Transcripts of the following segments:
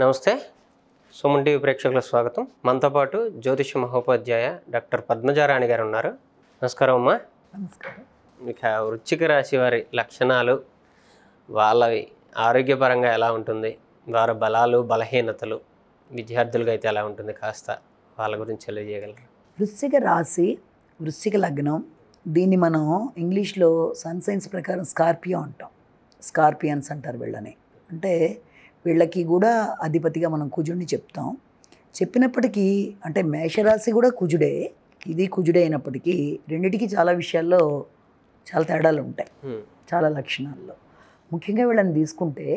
నమస్తే సుమన్ టీవీ ప్రేక్షకుల స్వాగతం మనతో పాటు జ్యోతిష మహోపాధ్యాయ డాక్టర్ పద్మజారాణి గారు ఉన్నారు నమస్కారం అమ్మా నమస్కారం వృచ్చిక రాశి వారి లక్షణాలు వాళ్ళవి ఆరోగ్యపరంగా ఎలా ఉంటుంది వారి బలాలు బలహీనతలు విద్యార్థులకు అయితే ఎలా ఉంటుంది కాస్త వాళ్ళ గురించి తెలియజేయగలరు వృశ్చిక రాశి వృశ్చిక లగ్నం దీన్ని మనం ఇంగ్లీష్లో సన్ సైన్స్ ప్రకారం స్కార్పియో అంటాం స్కార్పియన్స్ అంటారు వీళ్ళని అంటే వీళ్ళకి కూడా అధిపతిగా మనం కుజుడిని చెప్తాం చెప్పినప్పటికీ అంటే మేషరాశి కూడా కుజుడే ఇది కుజుడే అయినప్పటికీ రెండిటికి చాలా విషయాల్లో చాలా తేడాలు ఉంటాయి చాలా లక్షణాల్లో ముఖ్యంగా వీళ్ళని తీసుకుంటే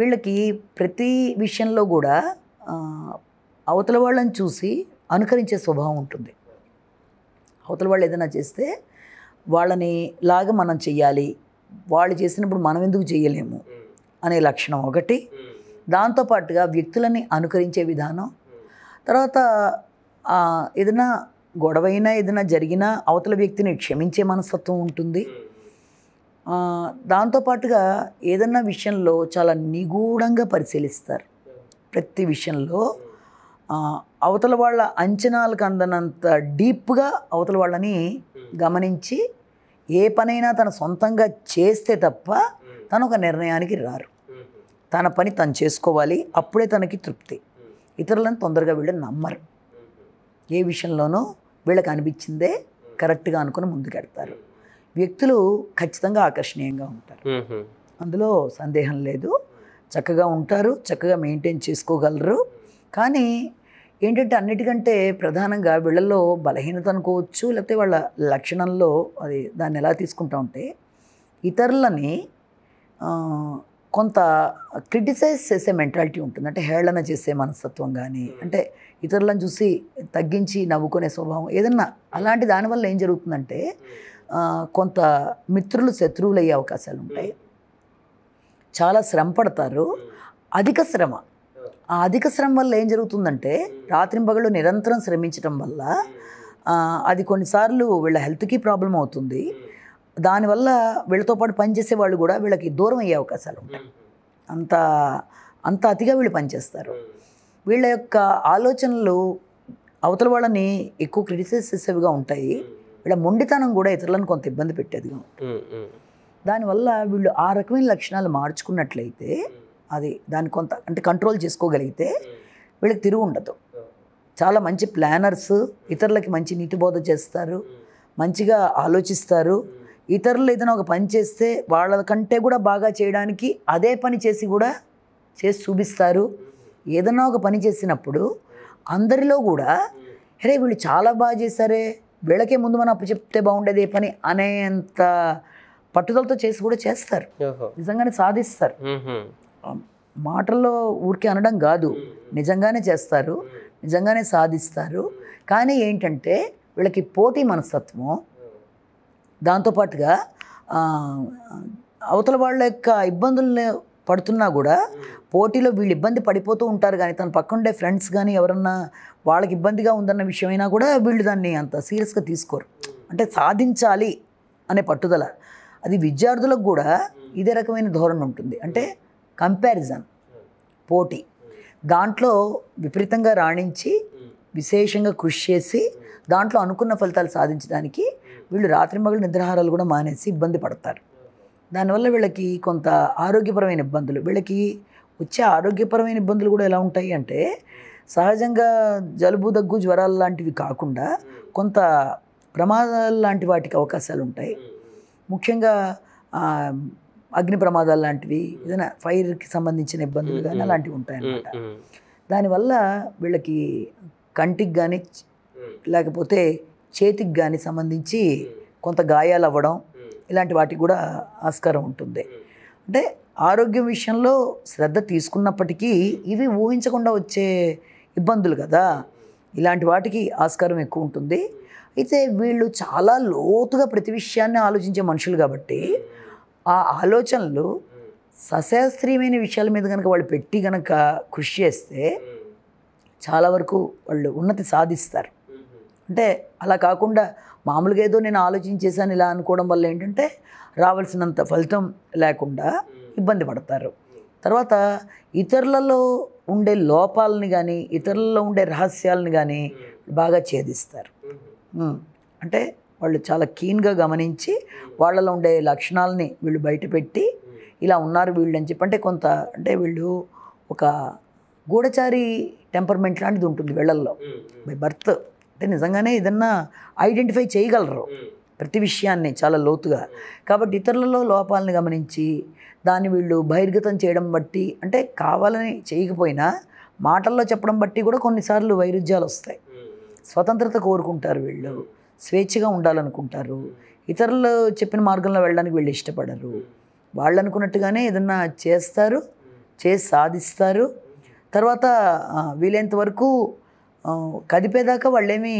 వీళ్ళకి ప్రతి విషయంలో కూడా అవతల వాళ్ళని చూసి అనుకరించే స్వభావం ఉంటుంది అవతల వాళ్ళు ఏదైనా చేస్తే వాళ్ళని లాగా మనం చెయ్యాలి వాళ్ళు చేసినప్పుడు మనం ఎందుకు చేయలేము అనే లక్షణం ఒకటి దాంతోపాటుగా వ్యక్తులని అనుకరించే విధానం తర్వాత ఏదైనా గొడవైనా ఏదైనా జరిగినా అవతల వ్యక్తిని క్షమించే మనస్తత్వం ఉంటుంది దాంతోపాటుగా ఏదన్నా విషయంలో చాలా నిగూఢంగా పరిశీలిస్తారు ప్రతి విషయంలో అవతల వాళ్ళ అంచనాలకు అందనంత డీప్గా అవతల వాళ్ళని గమనించి ఏ పనైనా తన సొంతంగా చేస్తే తప్ప తను ఒక నిర్ణయానికి రారు తన పని తను చేసుకోవాలి అప్పుడే తనకి తృప్తి ఇతరులను తొందరగా వీళ్ళు నమ్మరు ఏ విషయంలోనూ వీళ్ళకి అనిపించిందే కరెక్ట్గా అనుకుని ముందుకెడతారు వ్యక్తులు ఖచ్చితంగా ఆకర్షణీయంగా ఉంటారు అందులో సందేహం లేదు చక్కగా ఉంటారు చక్కగా మెయింటైన్ చేసుకోగలరు కానీ ఏంటంటే అన్నిటికంటే ప్రధానంగా వీళ్ళల్లో బలహీనత అనుకోవచ్చు లేకపోతే వాళ్ళ లక్షణంలో అది దాన్ని ఎలా తీసుకుంటా ఉంటే ఇతరులని కొంత క్రిటిసైజ్ చేసే మెంటాలిటీ ఉంటుంది అంటే హేళన చేసే మనస్తత్వం కానీ hmm. అంటే ఇతరులను చూసి తగ్గించి నవ్వుకునే స్వభావం ఏదన్నా అలాంటి దానివల్ల ఏం జరుగుతుందంటే hmm. కొంత మిత్రులు శత్రువులు అయ్యే అవకాశాలు ఉంటాయి hmm. చాలా శ్రమ పడతారు అధిక శ్రమ ఆ అధిక శ్రమ వల్ల ఏం జరుగుతుందంటే రాత్రింపగళ్ళు నిరంతరం శ్రమించడం వల్ల అది కొన్నిసార్లు వీళ్ళ హెల్త్కి ప్రాబ్లం అవుతుంది దానివల్ల వీళ్ళతో పాటు పనిచేసే వాళ్ళు కూడా వీళ్ళకి దూరం అయ్యే అవకాశాలు ఉంటాయి అంత అంత అతిగా వీళ్ళు పనిచేస్తారు వీళ్ళ యొక్క ఆలోచనలు అవతల వాళ్ళని ఎక్కువ క్రిటిసైజ్ చేసేవిగా ఉంటాయి వీళ్ళ మొండితనం కూడా ఇతరులను కొంత ఇబ్బంది పెట్టేదిగా ఉంటుంది దానివల్ల వీళ్ళు ఆ రకమైన లక్షణాలు మార్చుకున్నట్లయితే అది దాన్ని కొంత అంటే కంట్రోల్ చేసుకోగలిగితే వీళ్ళకి తిరుగు ఉండదు చాలా మంచి ప్లానర్స్ ఇతరులకి మంచి నీతిబోధ చేస్తారు మంచిగా ఆలోచిస్తారు ఇతరులు ఏదైనా ఒక పని చేస్తే వాళ్ళకంటే కూడా బాగా చేయడానికి అదే పని చేసి కూడా చేసి చూపిస్తారు ఏదైనా ఒక పని చేసినప్పుడు అందరిలో కూడా అరే వీళ్ళు చాలా బాగా చేశారే వీళ్ళకే ముందు మనం అప్పు చెప్తే బాగుండేది ఏ పని అనేంత పట్టుదలతో చేసి కూడా చేస్తారు నిజంగానే సాధిస్తారు మాటల్లో ఊరికే అనడం కాదు నిజంగానే చేస్తారు నిజంగానే సాధిస్తారు కానీ ఏంటంటే వీళ్ళకి పోటీ మనస్తత్వం దాంతోపాటుగా అవతల వాళ్ళ యొక్క ఇబ్బందులను పడుతున్నా కూడా పోటీలో వీళ్ళు ఇబ్బంది పడిపోతూ ఉంటారు కానీ తన పక్కనుండే ఫ్రెండ్స్ కానీ ఎవరన్నా వాళ్ళకి ఇబ్బందిగా ఉందన్న విషయమైనా కూడా వీళ్ళు దాన్ని అంత సీరియస్గా తీసుకోరు అంటే సాధించాలి అనే పట్టుదల అది విద్యార్థులకు కూడా ఇదే రకమైన ధోరణి ఉంటుంది అంటే కంపారిజన్ పోటీ దాంట్లో విపరీతంగా రాణించి విశేషంగా కృషి చేసి దాంట్లో అనుకున్న ఫలితాలు సాధించడానికి వీళ్ళు రాత్రి మగలు నిద్రాహారాలు కూడా మానేసి ఇబ్బంది పడతారు దానివల్ల వీళ్ళకి కొంత ఆరోగ్యపరమైన ఇబ్బందులు వీళ్ళకి వచ్చే ఆరోగ్యపరమైన ఇబ్బందులు కూడా ఎలా ఉంటాయి అంటే సహజంగా జలుబు దగ్గు జ్వరాలు లాంటివి కాకుండా కొంత ప్రమాదాలు లాంటి వాటికి అవకాశాలు ఉంటాయి ముఖ్యంగా అగ్ని ప్రమాదాలు లాంటివి ఏదైనా ఫైర్కి సంబంధించిన ఇబ్బందులు కానీ అలాంటివి ఉంటాయన్నమాట దానివల్ల వీళ్ళకి కంటికి కానీ లేకపోతే చేతికి కానీ సంబంధించి కొంత గాయాలు అవ్వడం ఇలాంటి వాటికి కూడా ఆస్కారం ఉంటుంది అంటే ఆరోగ్యం విషయంలో శ్రద్ధ తీసుకున్నప్పటికీ ఇవి ఊహించకుండా వచ్చే ఇబ్బందులు కదా ఇలాంటి వాటికి ఆస్కారం ఎక్కువ ఉంటుంది అయితే వీళ్ళు చాలా లోతుగా ప్రతి విషయాన్ని ఆలోచించే మనుషులు కాబట్టి ఆ ఆలోచనలు సశాస్త్రీయమైన విషయాల మీద కనుక వాళ్ళు పెట్టి కనుక కృషి చేస్తే చాలా వరకు వాళ్ళు ఉన్నతి సాధిస్తారు అంటే అలా కాకుండా మామూలుగా ఏదో నేను ఆలోచించేసాను ఇలా అనుకోవడం వల్ల ఏంటంటే రావాల్సినంత ఫలితం లేకుండా ఇబ్బంది పడతారు తర్వాత ఇతరులలో ఉండే లోపాలని కానీ ఇతరులలో ఉండే రహస్యాలని కానీ బాగా ఛేదిస్తారు అంటే వాళ్ళు చాలా కీన్గా గమనించి వాళ్ళలో ఉండే లక్షణాలని వీళ్ళు బయటపెట్టి ఇలా ఉన్నారు వీళ్ళు అని చెప్పి అంటే కొంత అంటే వీళ్ళు ఒక గూఢచారి టెంపర్మెంట్ లాంటిది ఉంటుంది వీళ్ళల్లో బై బర్త్ అంటే నిజంగానే ఏదన్నా ఐడెంటిఫై చేయగలరు ప్రతి విషయాన్ని చాలా లోతుగా కాబట్టి ఇతరులలో లోపాలను గమనించి దాన్ని వీళ్ళు బహిర్గతం చేయడం బట్టి అంటే కావాలని చేయకపోయినా మాటల్లో చెప్పడం బట్టి కూడా కొన్నిసార్లు వైరుధ్యాలు వస్తాయి స్వతంత్రత కోరుకుంటారు వీళ్ళు స్వేచ్ఛగా ఉండాలనుకుంటారు ఇతరులు చెప్పిన మార్గంలో వెళ్ళడానికి వీళ్ళు ఇష్టపడరు వాళ్ళు అనుకున్నట్టుగానే ఏదన్నా చేస్తారు చేసి సాధిస్తారు తర్వాత వీలైనంత వరకు కదిపేదాకా వాళ్ళేమీ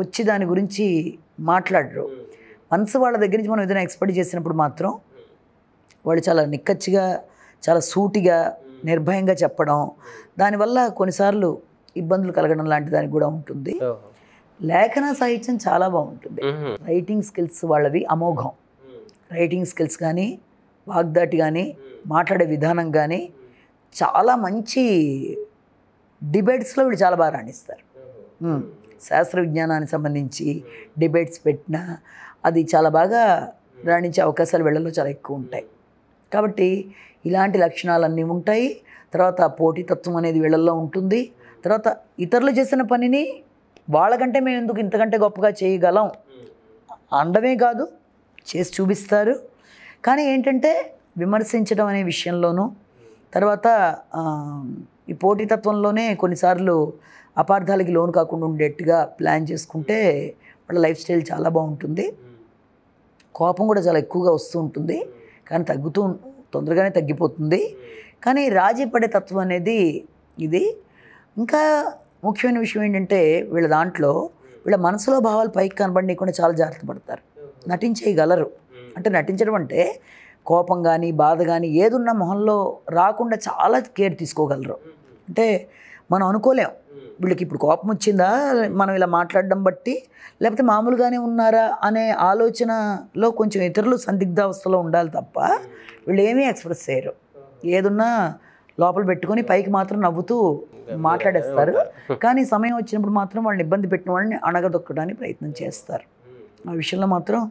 వచ్చి దాని గురించి మాట్లాడరు మనసు వాళ్ళ దగ్గర నుంచి మనం ఏదైనా ఎక్స్పెక్ట్ చేసినప్పుడు మాత్రం వాళ్ళు చాలా నిక్కచ్చిగా చాలా సూటిగా నిర్భయంగా చెప్పడం దానివల్ల కొన్నిసార్లు ఇబ్బందులు కలగడం లాంటి దానికి కూడా ఉంటుంది లేఖన సాహిత్యం చాలా బాగుంటుంది రైటింగ్ స్కిల్స్ వాళ్ళవి అమోఘం రైటింగ్ స్కిల్స్ కానీ వాగ్దాటి కానీ మాట్లాడే విధానం కానీ చాలా మంచి డిబేట్స్లో వీళ్ళు చాలా బాగా రాణిస్తారు శాస్త్ర విజ్ఞానానికి సంబంధించి డిబేట్స్ పెట్టినా అది చాలా బాగా రాణించే అవకాశాలు వెళ్ళడంలో చాలా ఎక్కువ ఉంటాయి కాబట్టి ఇలాంటి లక్షణాలన్నీ ఉంటాయి తర్వాత పోటీతత్వం అనేది వీళ్ళల్లో ఉంటుంది తర్వాత ఇతరులు చేసిన పనిని వాళ్ళకంటే మేము ఎందుకు ఇంతకంటే గొప్పగా చేయగలం అండమే కాదు చేసి చూపిస్తారు కానీ ఏంటంటే విమర్శించడం అనే విషయంలోనూ తర్వాత ఈ పోటీతత్వంలోనే కొన్నిసార్లు అపార్థాలకి లోన్ కాకుండా ఉండేట్టుగా ప్లాన్ చేసుకుంటే వాళ్ళ లైఫ్ స్టైల్ చాలా బాగుంటుంది కోపం కూడా చాలా ఎక్కువగా వస్తూ ఉంటుంది కానీ తగ్గుతూ తొందరగానే తగ్గిపోతుంది కానీ రాజీ పడే తత్వం అనేది ఇది ఇంకా ముఖ్యమైన విషయం ఏంటంటే వీళ్ళ దాంట్లో వీళ్ళ మనసులో భావాలు పైకి కనబడనీయకుండా చాలా జాగ్రత్త పడతారు నటించేయగలరు అంటే నటించడం అంటే కోపం కానీ బాధ కానీ ఏదున్న మొహంలో రాకుండా చాలా కేర్ తీసుకోగలరు అంటే మనం అనుకోలేం వీళ్ళకి ఇప్పుడు కోపం వచ్చిందా మనం ఇలా మాట్లాడడం బట్టి లేకపోతే మామూలుగానే ఉన్నారా అనే ఆలోచనలో కొంచెం ఇతరులు సందిగ్ధావస్థలో ఉండాలి తప్ప వీళ్ళు ఏమీ ఎక్స్ప్రెస్ చేయరు ఏదున్నా లోపల పెట్టుకొని పైకి మాత్రం నవ్వుతూ మాట్లాడేస్తారు కానీ సమయం వచ్చినప్పుడు మాత్రం వాళ్ళని ఇబ్బంది పెట్టిన వాళ్ళని అణగదొక్కడానికి ప్రయత్నం చేస్తారు ఆ విషయంలో మాత్రం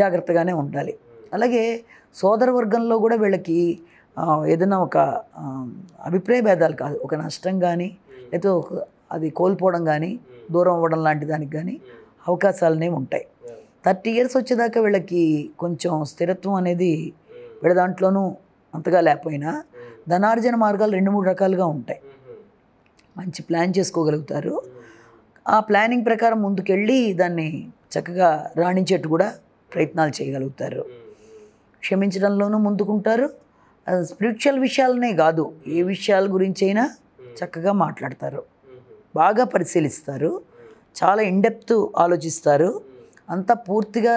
జాగ్రత్తగానే ఉండాలి అలాగే సోదర వర్గంలో కూడా వీళ్ళకి ఏదైనా ఒక అభిప్రాయ భేదాలు కాదు ఒక నష్టం కానీ లేకపోతే ఒక అది కోల్పోవడం కానీ దూరం అవ్వడం లాంటి దానికి కానీ అవకాశాలనే ఉంటాయి థర్టీ ఇయర్స్ వచ్చేదాకా వీళ్ళకి కొంచెం స్థిరత్వం అనేది వీళ్ళ దాంట్లోనూ అంతగా లేకపోయినా ధనార్జన మార్గాలు రెండు మూడు రకాలుగా ఉంటాయి మంచి ప్లాన్ చేసుకోగలుగుతారు ఆ ప్లానింగ్ ప్రకారం ముందుకెళ్ళి దాన్ని చక్కగా రాణించేట్టు కూడా ప్రయత్నాలు చేయగలుగుతారు క్షమించడంలోనూ ముందుకుంటారు స్పిరిచువల్ విషయాలనే కాదు ఏ విషయాల గురించి అయినా చక్కగా మాట్లాడతారు బాగా పరిశీలిస్తారు చాలా ఇండెప్త్ ఆలోచిస్తారు అంతా పూర్తిగా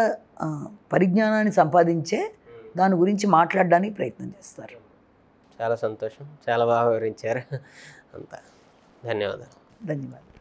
పరిజ్ఞానాన్ని సంపాదించే దాని గురించి మాట్లాడడానికి ప్రయత్నం చేస్తారు చాలా సంతోషం చాలా బాగా వివరించారు అంతా ధన్యవాదాలు ధన్యవాదాలు